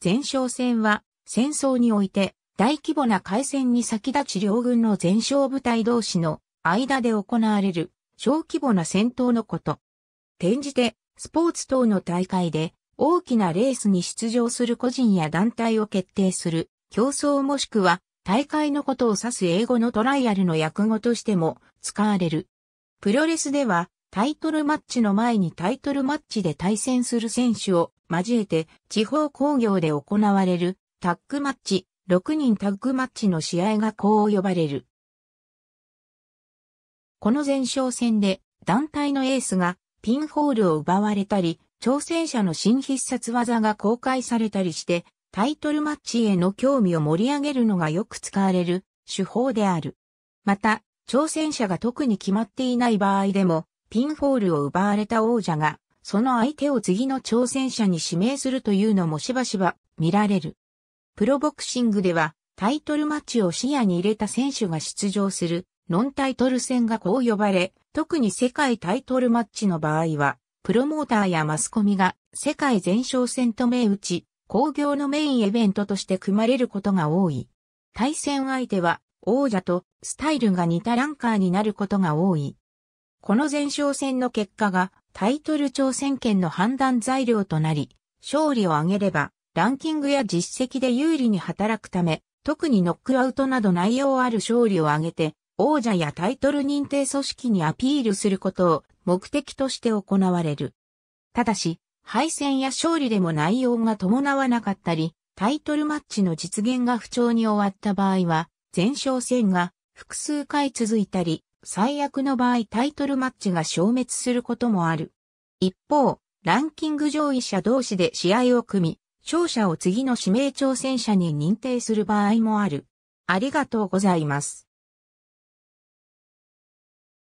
前哨戦は戦争において大規模な海戦に先立ち両軍の前哨部隊同士の間で行われる小規模な戦闘のこと。転じてスポーツ等の大会で大きなレースに出場する個人や団体を決定する競争もしくは大会のことを指す英語のトライアルの訳語としても使われる。プロレスではタイトルマッチの前にタイトルマッチで対戦する選手を交えて地方工業で行われるタッグマッチ、6人タッグマッチの試合がこう呼ばれる。この前哨戦で団体のエースがピンホールを奪われたり、挑戦者の新必殺技が公開されたりして、タイトルマッチへの興味を盛り上げるのがよく使われる手法である。また、挑戦者が特に決まっていない場合でも、ピンホールを奪われた王者がその相手を次の挑戦者に指名するというのもしばしば見られる。プロボクシングではタイトルマッチを視野に入れた選手が出場するノンタイトル戦がこう呼ばれ、特に世界タイトルマッチの場合は、プロモーターやマスコミが世界前哨戦と銘打ち、工業のメインイベントとして組まれることが多い。対戦相手は王者とスタイルが似たランカーになることが多い。この前哨戦の結果がタイトル挑戦権の判断材料となり、勝利を挙げれば、ランキングや実績で有利に働くため、特にノックアウトなど内容ある勝利を挙げて、王者やタイトル認定組織にアピールすることを目的として行われる。ただし、敗戦や勝利でも内容が伴わなかったり、タイトルマッチの実現が不調に終わった場合は、前哨戦が複数回続いたり、最悪の場合タイトルマッチが消滅することもある。一方、ランキング上位者同士で試合を組み、勝者を次の指名挑戦者に認定する場合もある。ありがとうございます。